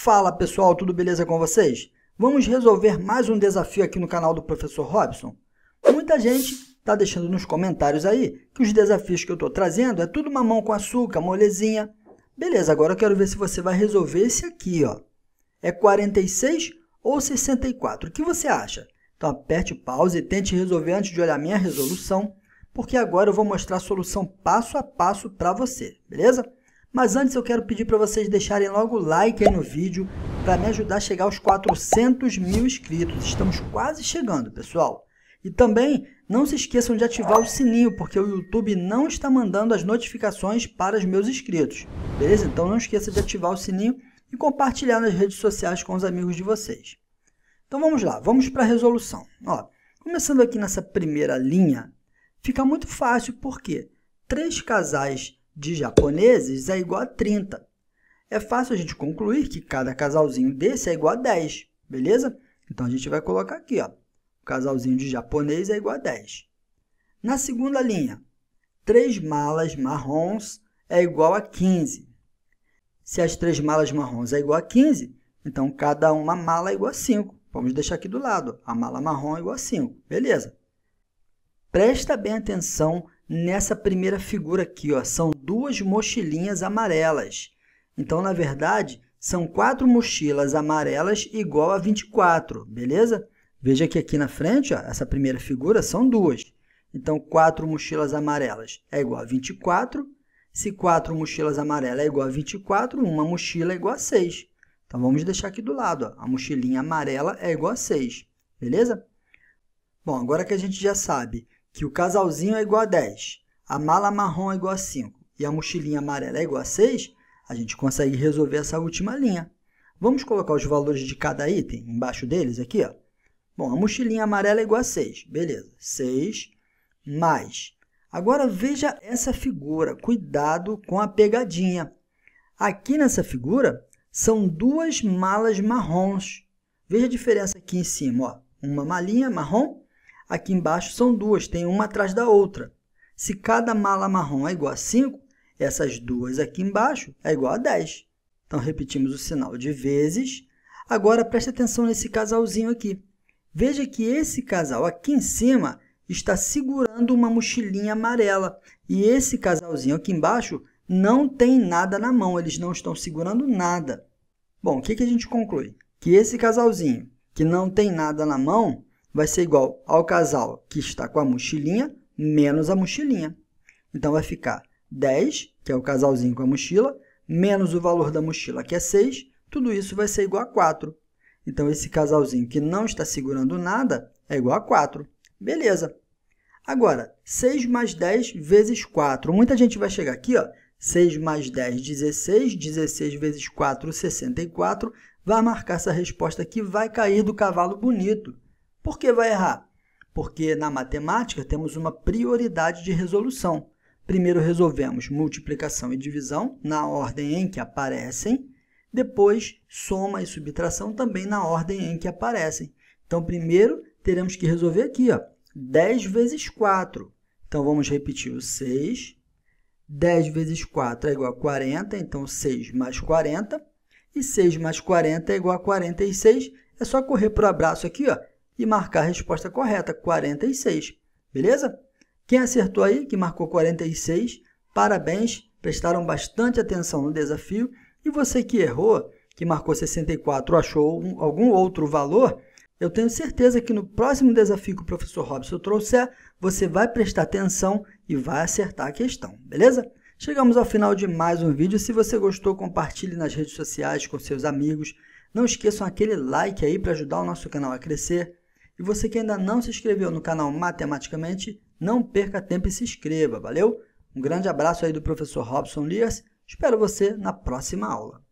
Fala pessoal, tudo beleza com vocês? Vamos resolver mais um desafio aqui no canal do Professor Robson? Muita gente está deixando nos comentários aí que os desafios que eu estou trazendo é tudo mamão com açúcar, molezinha. Beleza, agora eu quero ver se você vai resolver esse aqui, ó. É 46 ou 64, o que você acha? Então aperte pause e tente resolver antes de olhar minha resolução, porque agora eu vou mostrar a solução passo a passo para você, beleza? Mas antes eu quero pedir para vocês deixarem logo o like aí no vídeo para me ajudar a chegar aos 400 mil inscritos. Estamos quase chegando, pessoal. E também não se esqueçam de ativar o sininho, porque o YouTube não está mandando as notificações para os meus inscritos. Beleza? Então não esqueça de ativar o sininho e compartilhar nas redes sociais com os amigos de vocês. Então vamos lá, vamos para a resolução. Ó, começando aqui nessa primeira linha, fica muito fácil porque três casais de japoneses é igual a 30. É fácil a gente concluir que cada casalzinho desse é igual a 10, beleza? Então a gente vai colocar aqui, ó. O casalzinho de japonês é igual a 10. Na segunda linha, 3 malas marrons é igual a 15. Se as três malas marrons é igual a 15, então cada uma mala é igual a 5. Vamos deixar aqui do lado, a mala marrom é igual a 5, beleza? Presta bem atenção nessa primeira figura aqui, ó, são duas mochilinhas amarelas. Então, na verdade, são quatro mochilas amarelas igual a 24, beleza? Veja que aqui na frente, ó, essa primeira figura são duas. Então, quatro mochilas amarelas é igual a 24. Se quatro mochilas amarelas é igual a 24, uma mochila é igual a 6. Então, vamos deixar aqui do lado. Ó. A mochilinha amarela é igual a 6, beleza? Bom, agora que a gente já sabe que o casalzinho é igual a 10, a mala marrom é igual a 5 e a mochilinha amarela é igual a 6, a gente consegue resolver essa última linha. Vamos colocar os valores de cada item embaixo deles aqui. Ó. Bom, a mochilinha amarela é igual a 6, beleza. 6 mais. Agora veja essa figura, cuidado com a pegadinha. Aqui nessa figura são duas malas marrons. Veja a diferença aqui em cima, ó. uma malinha marrom Aqui embaixo são duas, tem uma atrás da outra. Se cada mala marrom é igual a 5, essas duas aqui embaixo é igual a 10. Então, repetimos o sinal de vezes. Agora, preste atenção nesse casalzinho aqui. Veja que esse casal aqui em cima está segurando uma mochilinha amarela. E esse casalzinho aqui embaixo não tem nada na mão, eles não estão segurando nada. Bom, o que, que a gente conclui? Que esse casalzinho que não tem nada na mão vai ser igual ao casal que está com a mochilinha menos a mochilinha. Então, vai ficar 10, que é o casalzinho com a mochila, menos o valor da mochila, que é 6, tudo isso vai ser igual a 4. Então, esse casalzinho que não está segurando nada é igual a 4. Beleza. Agora, 6 mais 10 vezes 4. Muita gente vai chegar aqui, ó, 6 mais 10, 16. 16 vezes 4, 64. Vai marcar essa resposta aqui, vai cair do cavalo bonito. Por que vai errar? Porque na matemática temos uma prioridade de resolução. Primeiro resolvemos multiplicação e divisão na ordem em que aparecem, depois soma e subtração também na ordem em que aparecem. Então, primeiro teremos que resolver aqui, ó, 10 vezes 4. Então, vamos repetir o 6. 10 vezes 4 é igual a 40, então 6 mais 40. E 6 mais 40 é igual a 46. É só correr para o abraço aqui, ó, e marcar a resposta correta, 46. Beleza? Quem acertou aí, que marcou 46, parabéns, prestaram bastante atenção no desafio. E você que errou, que marcou 64, achou um, algum outro valor, eu tenho certeza que no próximo desafio que o professor Robson trouxer, você vai prestar atenção e vai acertar a questão, beleza? Chegamos ao final de mais um vídeo. Se você gostou, compartilhe nas redes sociais com seus amigos. Não esqueçam aquele like aí para ajudar o nosso canal a crescer. E você que ainda não se inscreveu no canal Matematicamente, não perca tempo e se inscreva, valeu? Um grande abraço aí do professor Robson Lias. Espero você na próxima aula.